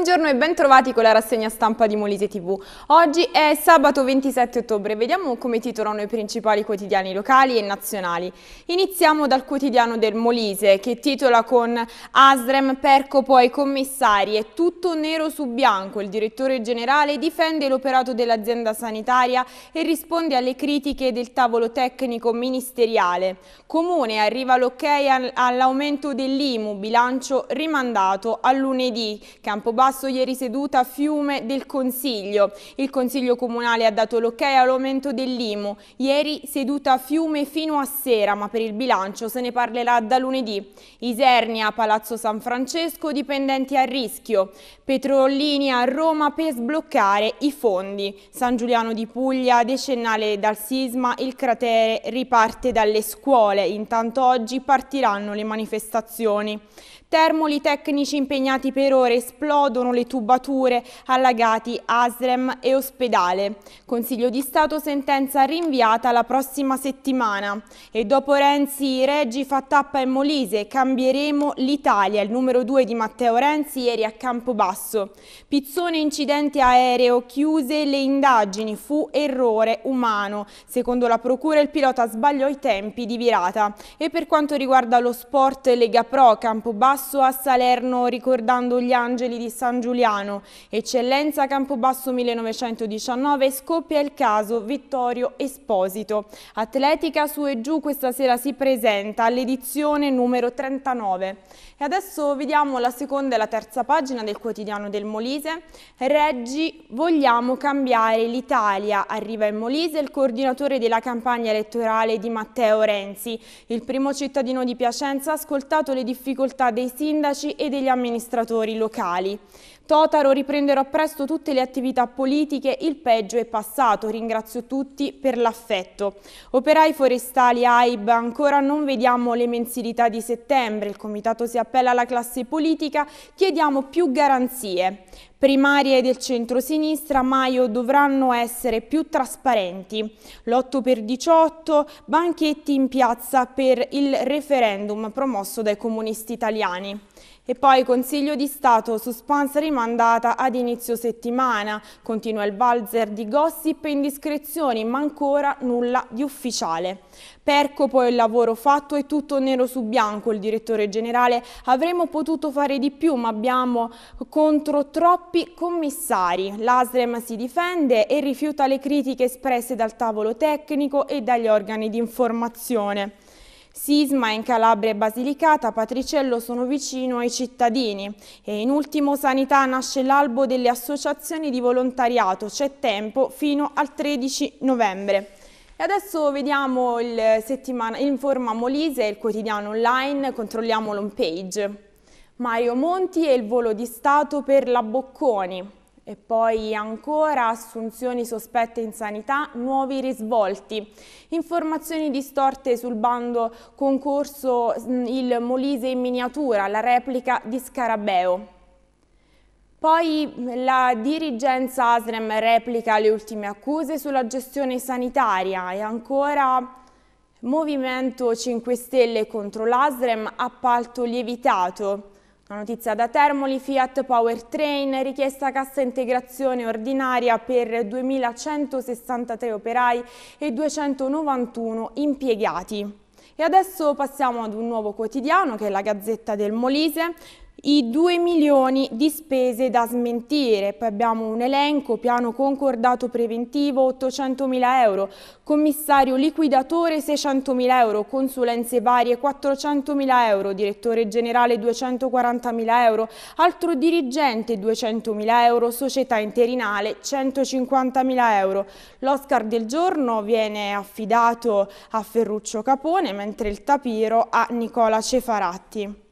Buongiorno e bentrovati con la rassegna stampa di Molise TV. Oggi è sabato 27 ottobre, vediamo come titolano i principali quotidiani locali e nazionali. Iniziamo dal quotidiano del Molise che titola con Asrem, Percopo ai commissari, è tutto nero su bianco. Il direttore generale difende l'operato dell'azienda sanitaria e risponde alle critiche del tavolo tecnico ministeriale. Comune arriva l'ok all'aumento dell'IMU, bilancio rimandato a lunedì. Campobasso Passo ieri seduta a Fiume del Consiglio. Il Consiglio Comunale ha dato l'ok okay all'aumento dell'IMU. Ieri seduta a Fiume fino a sera, ma per il bilancio se ne parlerà da lunedì. Isernia, Palazzo San Francesco, dipendenti a rischio. Petrollini a Roma per sbloccare i fondi. San Giuliano di Puglia, decennale dal sisma, il cratere riparte dalle scuole. Intanto oggi partiranno le manifestazioni. Termoli tecnici impegnati per ore, esplodono le tubature, allagati Asrem e ospedale. Consiglio di Stato sentenza rinviata la prossima settimana. E dopo Renzi, Reggi fa tappa in Molise, cambieremo l'Italia, il numero 2 di Matteo Renzi ieri a Campobasso. Pizzone incidente aereo, chiuse le indagini, fu errore umano. Secondo la procura il pilota sbagliò i tempi di virata. E per quanto riguarda lo sport Lega Pro, Campobasso Campobasso a Salerno ricordando gli angeli di San Giuliano. Eccellenza Campobasso 1919 scoppia il caso Vittorio Esposito. Atletica su e giù questa sera si presenta all'edizione numero 39. E adesso vediamo la seconda e la terza pagina del quotidiano del Molise. Reggi, vogliamo cambiare l'Italia. Arriva in Molise il coordinatore della campagna elettorale di Matteo Renzi. Il primo cittadino di Piacenza ha ascoltato le difficoltà dei sindaci e degli amministratori locali. Totaro riprenderò presto tutte le attività politiche, il peggio è passato, ringrazio tutti per l'affetto. Operai forestali AIB, ancora non vediamo le mensilità di settembre, il comitato si appella alla classe politica, chiediamo più garanzie primarie del centro-sinistra, Maio dovranno essere più trasparenti. l8 per 18 banchetti in piazza per il referendum promosso dai comunisti italiani. E poi Consiglio di Stato, suspensa rimandata ad inizio settimana. Continua il valzer di gossip e indiscrezioni, ma ancora nulla di ufficiale. Perco poi il lavoro fatto è tutto nero su bianco, il direttore generale. Avremmo potuto fare di più, ma abbiamo contro troppi commissari. L'ASREM si difende e rifiuta le critiche espresse dal tavolo tecnico e dagli organi di informazione. Sisma in Calabria e Basilicata, Patriciello sono vicino ai cittadini. E in ultimo Sanità nasce l'albo delle associazioni di volontariato, c'è tempo fino al 13 novembre. E adesso vediamo il eh, settimana Informa Molise, il quotidiano online, controlliamo l'home page. Mario Monti e il volo di Stato per la Bocconi. E poi ancora assunzioni sospette in sanità, nuovi risvolti. Informazioni distorte sul bando concorso mm, Il Molise in miniatura, la replica di Scarabeo. Poi la dirigenza ASREM replica le ultime accuse sulla gestione sanitaria e ancora Movimento 5 Stelle contro l'ASREM, appalto lievitato. La notizia da Termoli, Fiat Powertrain, richiesta cassa integrazione ordinaria per 2163 operai e 291 impiegati. E adesso passiamo ad un nuovo quotidiano che è la Gazzetta del Molise i 2 milioni di spese da smentire, poi abbiamo un elenco, piano concordato preventivo 800 mila euro, commissario liquidatore 600 mila euro, consulenze varie 400 mila euro, direttore generale 240 mila euro, altro dirigente 200 mila euro, società interinale 150 mila euro. L'Oscar del giorno viene affidato a Ferruccio Capone, mentre il tapiro a Nicola Cefaratti.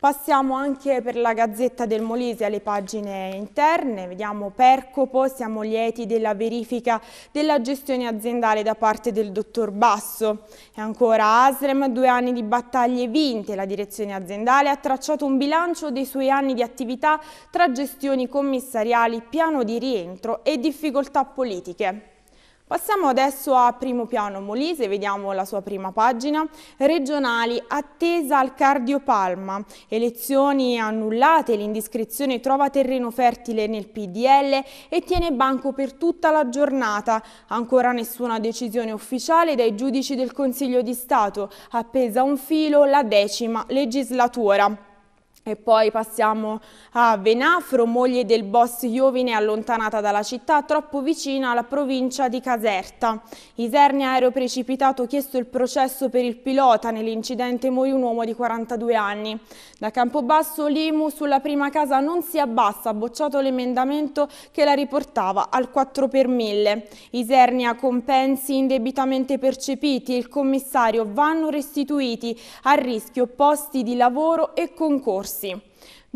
Passiamo anche per la Gazzetta del Molise alle pagine interne, vediamo Percopo, siamo lieti della verifica della gestione aziendale da parte del dottor Basso. E ancora Asrem, due anni di battaglie vinte, la direzione aziendale ha tracciato un bilancio dei suoi anni di attività tra gestioni commissariali, piano di rientro e difficoltà politiche. Passiamo adesso a primo piano Molise, vediamo la sua prima pagina. Regionali, attesa al cardiopalma, elezioni annullate, l'indiscrezione trova terreno fertile nel PDL e tiene banco per tutta la giornata. Ancora nessuna decisione ufficiale dai giudici del Consiglio di Stato, appesa un filo la decima legislatura. E poi passiamo a Venafro, moglie del boss Iovine allontanata dalla città, troppo vicina alla provincia di Caserta. Isernia aereo precipitato chiesto il processo per il pilota, nell'incidente morì un uomo di 42 anni. Da Campobasso l'Imu sulla prima casa non si abbassa, ha bocciato l'emendamento che la riportava al 4 per 1000. Isernia compensi indebitamente percepiti, il commissario vanno restituiti, a rischio posti di lavoro e concorsi. всі.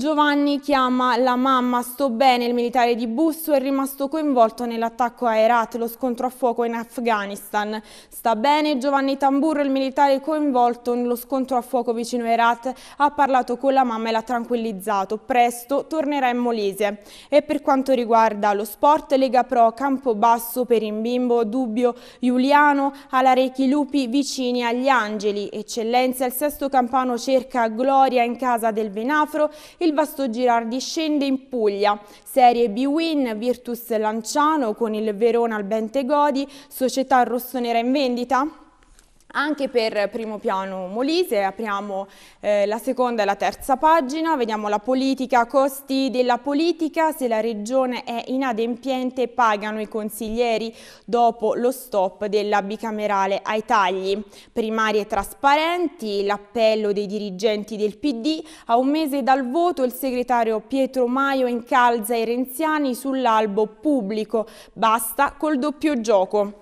Giovanni chiama la mamma, sto bene, il militare di Busso è rimasto coinvolto nell'attacco a Herat, lo scontro a fuoco in Afghanistan. Sta bene Giovanni Tamburro, il militare coinvolto nello scontro a fuoco vicino a Herat, ha parlato con la mamma e l'ha tranquillizzato. Presto tornerà in Molise. E per quanto riguarda lo sport, Lega Pro, Campobasso, bimbo, Dubbio, Giuliano, Alarechi Lupi vicini agli Angeli. Eccellenza, il sesto campano cerca gloria in casa del Venafro, il Silva Stogirardi scende in Puglia, Serie B-Win, Virtus Lanciano con il Verona al Bentegodi, società rossonera in vendita? Anche per primo piano Molise apriamo eh, la seconda e la terza pagina, vediamo la politica, costi della politica, se la regione è inadempiente pagano i consiglieri dopo lo stop della bicamerale ai tagli. Primarie trasparenti, l'appello dei dirigenti del PD, a un mese dal voto il segretario Pietro Maio incalza i renziani sull'albo pubblico, basta col doppio gioco.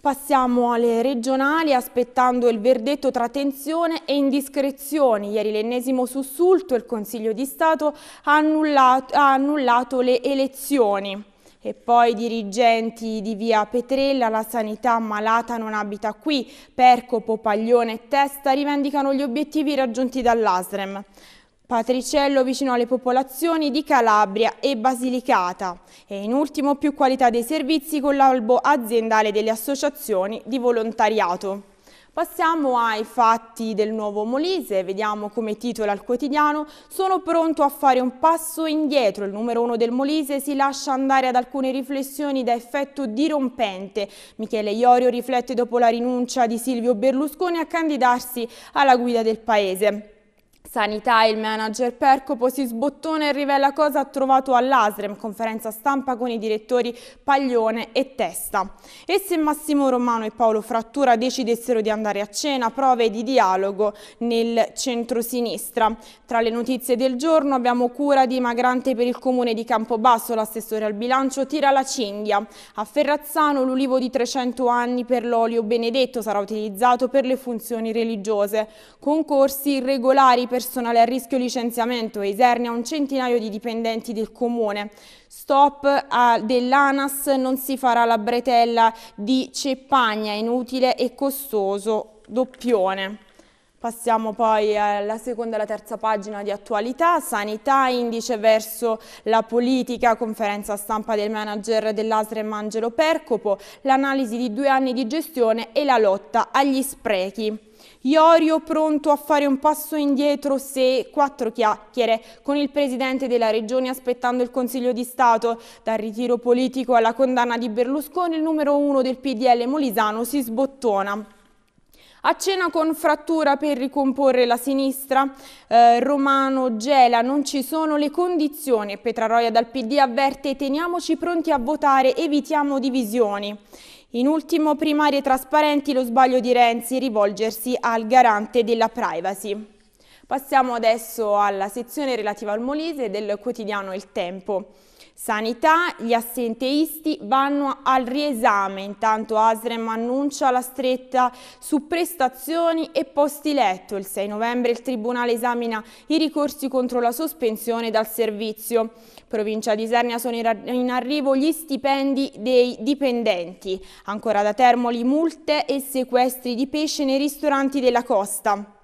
Passiamo alle regionali, aspettando il verdetto tra tensione e indiscrezioni. Ieri l'ennesimo sussulto, il Consiglio di Stato ha annullato, ha annullato le elezioni. E poi i dirigenti di via Petrella, la sanità malata non abita qui, Percopo, Paglione e Testa rivendicano gli obiettivi raggiunti dall'Asrem. Patriciello vicino alle popolazioni di Calabria e Basilicata e in ultimo più qualità dei servizi con l'albo aziendale delle associazioni di volontariato. Passiamo ai fatti del nuovo Molise, vediamo come titola il quotidiano «Sono pronto a fare un passo indietro». Il numero uno del Molise si lascia andare ad alcune riflessioni da effetto dirompente. Michele Iorio riflette dopo la rinuncia di Silvio Berlusconi a candidarsi alla guida del Paese. Sanità, il manager Percopo si sbottona e rivela cosa ha trovato all'Asrem, conferenza stampa con i direttori Paglione e Testa. E se Massimo Romano e Paolo Frattura decidessero di andare a cena, prove di dialogo nel centro-sinistra. Tra le notizie del giorno abbiamo cura di magrante per il comune di Campobasso, l'assessore al bilancio tira la cinghia. A Ferrazzano l'ulivo di 300 anni per l'olio benedetto sarà utilizzato per le funzioni religiose. Concorsi irregolari per personale a rischio licenziamento e Isernia un centinaio di dipendenti del comune. Stop dell'ANAS, non si farà la bretella di Ceppagna, inutile e costoso doppione. Passiamo poi alla seconda e alla terza pagina di attualità, sanità, indice verso la politica, conferenza stampa del manager dell'Asrem Mangelo Percopo, l'analisi di due anni di gestione e la lotta agli sprechi. Iorio pronto a fare un passo indietro se quattro chiacchiere con il presidente della regione aspettando il Consiglio di Stato. Dal ritiro politico alla condanna di Berlusconi il numero uno del PDL Molisano si sbottona. A cena con frattura per ricomporre la sinistra, eh, Romano gela, non ci sono le condizioni. Petraroia dal PD avverte teniamoci pronti a votare, evitiamo divisioni. In ultimo, primarie trasparenti, lo sbaglio di Renzi rivolgersi al garante della privacy. Passiamo adesso alla sezione relativa al Molise del quotidiano Il Tempo. Sanità, gli assenteisti vanno al riesame, intanto Asrem annuncia la stretta su prestazioni e posti letto. Il 6 novembre il Tribunale esamina i ricorsi contro la sospensione dal servizio. Provincia di Isernia sono in arrivo gli stipendi dei dipendenti. Ancora da Termoli multe e sequestri di pesce nei ristoranti della costa.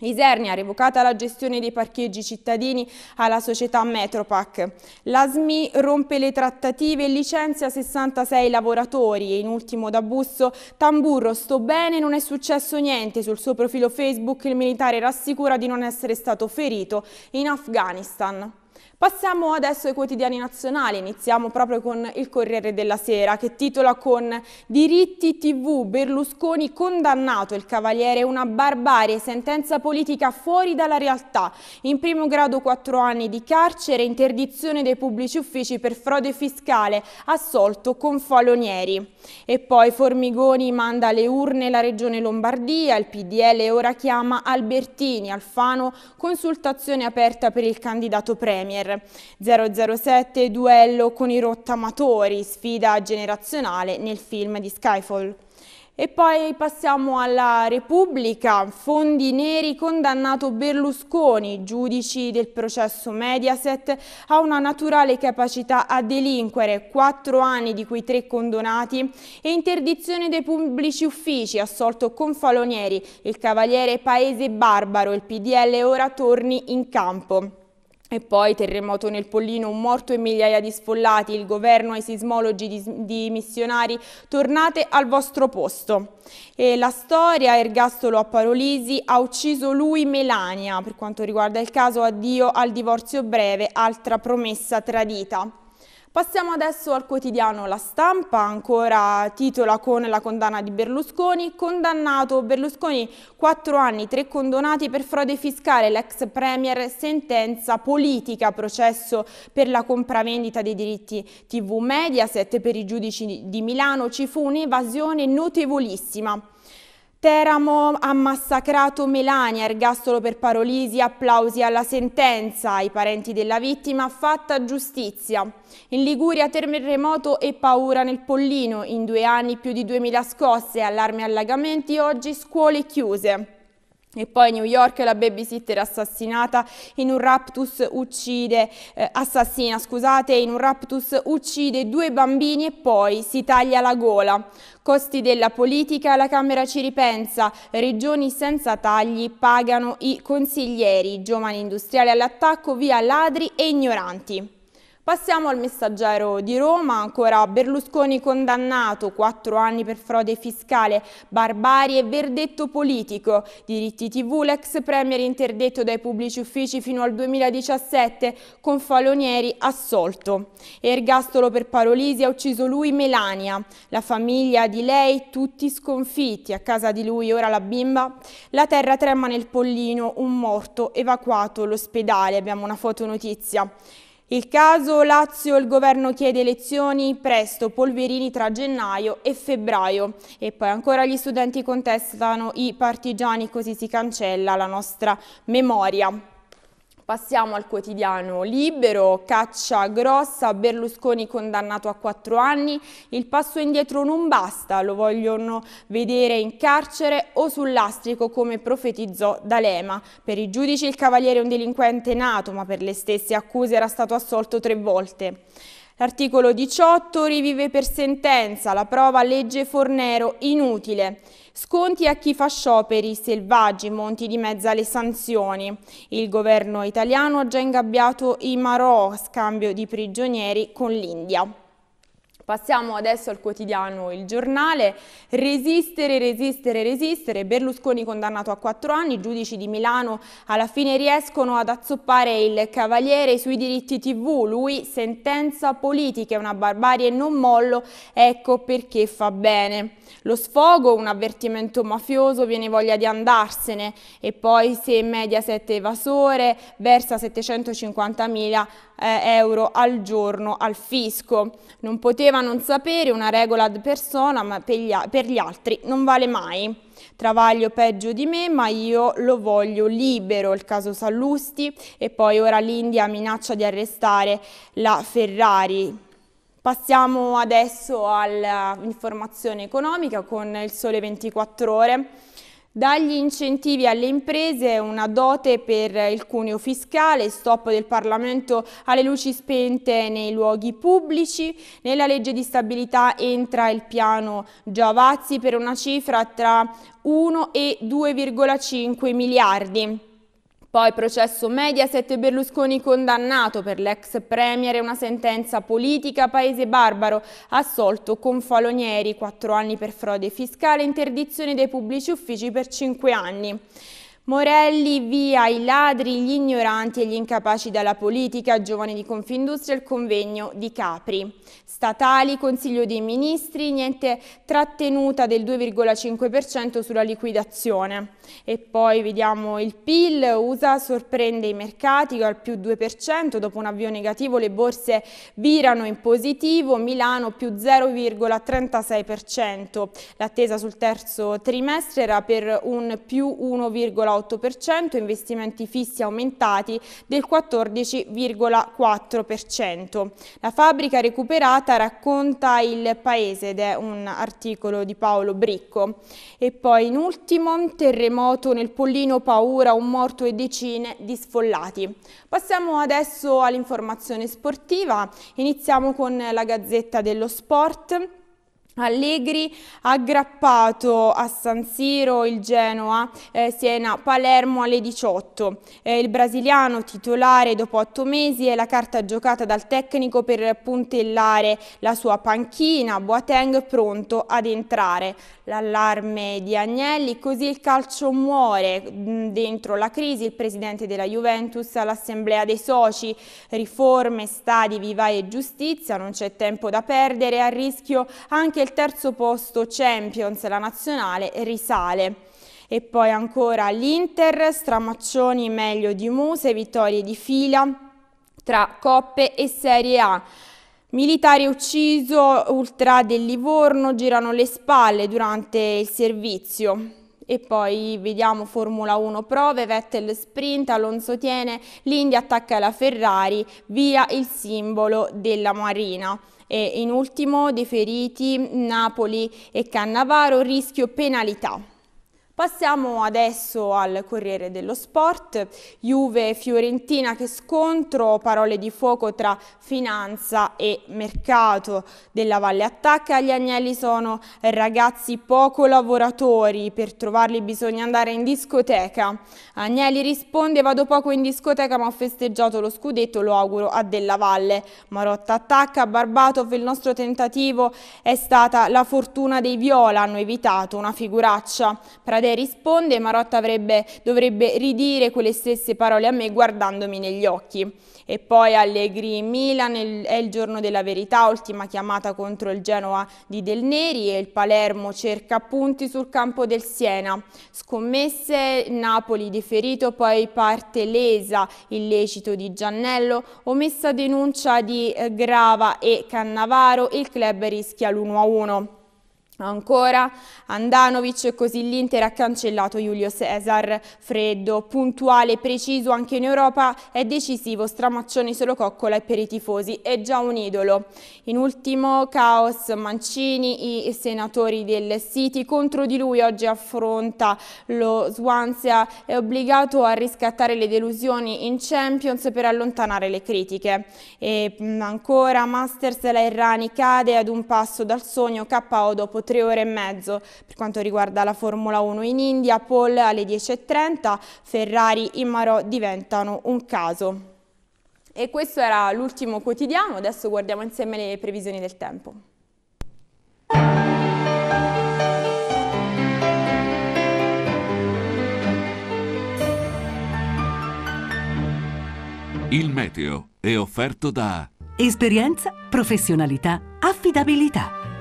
Isernia, revocata la gestione dei parcheggi cittadini alla società Metropac. L'ASMI rompe le trattative e licenzia 66 lavoratori. E in ultimo da Busso, Tamburro, sto bene, non è successo niente. Sul suo profilo Facebook il militare rassicura di non essere stato ferito in Afghanistan. Passiamo adesso ai quotidiani nazionali, iniziamo proprio con il Corriere della Sera che titola con Diritti TV, Berlusconi condannato, il Cavaliere una barbarie, sentenza politica fuori dalla realtà, in primo grado 4 anni di carcere, interdizione dei pubblici uffici per frode fiscale, assolto con Falonieri. E poi Formigoni manda le urne la Regione Lombardia, il PDL ora chiama Albertini, Alfano, consultazione aperta per il candidato Premier. Premier. 007 duello con i rottamatori, sfida generazionale nel film di Skyfall. E poi passiamo alla Repubblica, fondi neri condannato Berlusconi, giudici del processo Mediaset, ha una naturale capacità a delinquere, quattro anni di quei tre condonati e interdizione dei pubblici uffici, assolto con falonieri, il cavaliere paese barbaro, il PDL ora torni in campo. E poi terremoto nel Pollino, un morto e migliaia di sfollati, il governo ai sismologi di, di missionari, tornate al vostro posto. E la storia, ergastolo a Parolisi, ha ucciso lui Melania, per quanto riguarda il caso addio al divorzio breve, altra promessa tradita. Passiamo adesso al quotidiano La Stampa, ancora titola con la condanna di Berlusconi. Condannato Berlusconi, 4 anni, 3 condonati per frode fiscale, l'ex premier, sentenza politica, processo per la compravendita dei diritti TV Mediaset per i giudici di Milano, ci fu un'evasione notevolissima. Teramo ha massacrato Melania, ergastolo per Parolisi, applausi alla sentenza, ai parenti della vittima fatta giustizia. In Liguria terremoto e paura nel Pollino, in due anni più di 2000 scosse, allarme e allagamenti, oggi scuole chiuse. E poi New York la babysitter assassinata in un raptus uccide, eh, assassina scusate, in un raptus uccide due bambini e poi si taglia la gola. Costi della politica, la Camera ci ripensa, regioni senza tagli pagano i consiglieri, giovani industriali all'attacco via ladri e ignoranti. Passiamo al messaggero di Roma, ancora Berlusconi condannato, 4 anni per frode fiscale, barbarie, verdetto politico, diritti tv, l'ex premier interdetto dai pubblici uffici fino al 2017, con Falonieri assolto. Ergastolo per Parolisi ha ucciso lui Melania, la famiglia di lei tutti sconfitti, a casa di lui ora la bimba. La terra trema nel pollino, un morto, evacuato l'ospedale, abbiamo una fotonotizia. Il caso Lazio, il governo chiede elezioni, presto polverini tra gennaio e febbraio. E poi ancora gli studenti contestano i partigiani, così si cancella la nostra memoria. Passiamo al quotidiano libero, caccia grossa, Berlusconi condannato a quattro anni, il passo indietro non basta, lo vogliono vedere in carcere o sul lastrico come profetizzò D'Alema. Per i giudici il cavaliere è un delinquente nato, ma per le stesse accuse era stato assolto tre volte. L'articolo 18 rivive per sentenza la prova legge Fornero inutile. Sconti a chi fa scioperi selvaggi, monti di mezza le sanzioni. Il governo italiano ha già ingabbiato i Marò, scambio di prigionieri con l'India. Passiamo adesso al quotidiano Il Giornale. Resistere, resistere, resistere. Berlusconi condannato a quattro anni. I giudici di Milano alla fine riescono ad azzoppare il cavaliere sui diritti tv. Lui sentenza politica, una barbarie non mollo. Ecco perché fa bene. Lo sfogo, un avvertimento mafioso, viene voglia di andarsene e poi se Mediaset evasore versa 750.000 eh, euro al giorno al fisco. Non poteva non sapere una regola ad persona, ma per gli altri non vale mai. Travaglio peggio di me, ma io lo voglio libero, il caso Sallusti e poi ora l'India minaccia di arrestare la Ferrari. Passiamo adesso all'informazione economica con il Sole 24 Ore. Dagli incentivi alle imprese, una dote per il cuneo fiscale, stop del Parlamento alle luci spente nei luoghi pubblici, nella legge di stabilità entra il piano Giavazzi per una cifra tra 1 e 2,5 miliardi. Poi processo Mediaset Berlusconi condannato per l'ex premier e una sentenza politica paese barbaro, assolto con Falonieri, 4 anni per frode fiscale, interdizione dei pubblici uffici per 5 anni. Morelli, via i ladri, gli ignoranti e gli incapaci dalla politica, giovani di Confindustria, il convegno di Capri. Statali, Consiglio dei Ministri, niente trattenuta del 2,5% sulla liquidazione. E poi vediamo il PIL, USA sorprende i mercati al più 2%, dopo un avvio negativo le borse virano in positivo, Milano più 0,36%. L'attesa sul terzo trimestre era per un più 1,8%. 4,8%, investimenti fissi aumentati del 14,4%. La fabbrica recuperata racconta il paese ed è un articolo di Paolo Bricco. E poi in ultimo, terremoto nel Pollino paura, un morto e decine di sfollati. Passiamo adesso all'informazione sportiva, iniziamo con la Gazzetta dello Sport Allegri aggrappato a San Siro il Genoa, eh, Siena, Palermo alle 18. Eh, il brasiliano titolare dopo otto mesi è la carta giocata dal tecnico per puntellare la sua panchina, Boateng pronto ad entrare. L'allarme di Agnelli, così il calcio muore mm, dentro la crisi, il presidente della Juventus all'assemblea dei soci, riforme, stadi, vivai e giustizia, non c'è tempo da perdere, a rischio anche il al terzo posto Champions, la nazionale risale. E poi ancora l'Inter, stramaccioni meglio di Muse, vittorie di fila tra Coppe e Serie A. Militare ucciso, ultra del Livorno, girano le spalle durante il servizio. E poi vediamo Formula 1 prove, Vettel sprint, Alonso tiene, l'India attacca la Ferrari, via il simbolo della Marina e in ultimo dei feriti Napoli e Cannavaro, rischio penalità. Passiamo adesso al Corriere dello Sport, Juve Fiorentina che scontro, parole di fuoco tra finanza e mercato della Valle Attacca, gli agnelli sono ragazzi poco lavoratori, per trovarli bisogna andare in discoteca. Agnelli risponde vado poco in discoteca ma ho festeggiato lo scudetto, lo auguro a Della Valle. Marotta attacca, Barbatov il nostro tentativo è stata la fortuna dei Viola, hanno evitato una figuraccia. Prade Gabriele risponde Marotta avrebbe, dovrebbe ridire quelle stesse parole a me guardandomi negli occhi. E poi Allegri Milan è il giorno della verità, ultima chiamata contro il Genoa di Del Neri e il Palermo cerca punti sul campo del Siena. Scommesse, Napoli di ferito, poi parte lesa, illecito di Giannello, omessa denuncia di eh, Grava e Cannavaro, il club rischia l'1-1. Ancora Andanovic e così l'Inter ha cancellato Giulio Cesar, freddo, puntuale, preciso anche in Europa, è decisivo, stramaccione solo coccola e per i tifosi, è già un idolo. In ultimo caos Mancini, i senatori del City contro di lui oggi affronta lo Swansea, è obbligato a riscattare le delusioni in Champions per allontanare le critiche. E ancora Masters, la Errani cade ad un passo dal sogno KO dopo tre ore e mezzo per quanto riguarda la Formula 1 in India, Paul alle 10.30, Ferrari in Marò diventano un caso. E questo era l'ultimo quotidiano, adesso guardiamo insieme le previsioni del tempo. Il meteo è offerto da Esperienza, professionalità, affidabilità.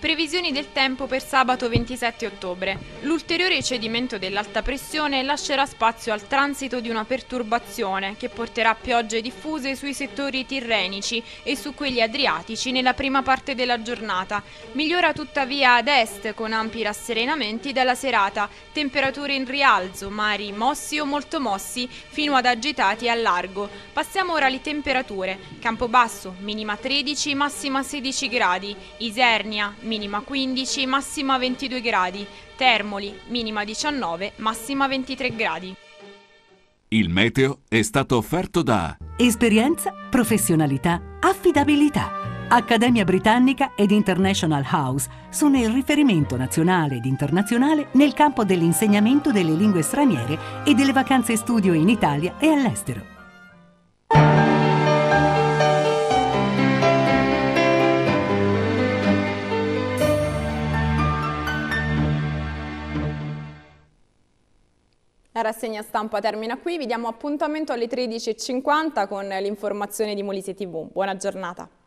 Previsioni del tempo per sabato 27 ottobre. L'ulteriore cedimento dell'alta pressione lascerà spazio al transito di una perturbazione che porterà piogge diffuse sui settori tirrenici e su quelli adriatici nella prima parte della giornata. Migliora tuttavia ad est con ampi rasserenamenti dalla serata, temperature in rialzo, mari mossi o molto mossi fino ad agitati a largo. Passiamo ora alle temperature. Campobasso minima 13, massima 16 gradi. Isernia minima 15, massima 22 gradi, Termoli, minima 19, massima 23 gradi. Il meteo è stato offerto da Esperienza, professionalità, affidabilità. Accademia Britannica ed International House sono il riferimento nazionale ed internazionale nel campo dell'insegnamento delle lingue straniere e delle vacanze studio in Italia e all'estero. La rassegna stampa termina qui, vi diamo appuntamento alle 13.50 con l'informazione di Molise TV. Buona giornata.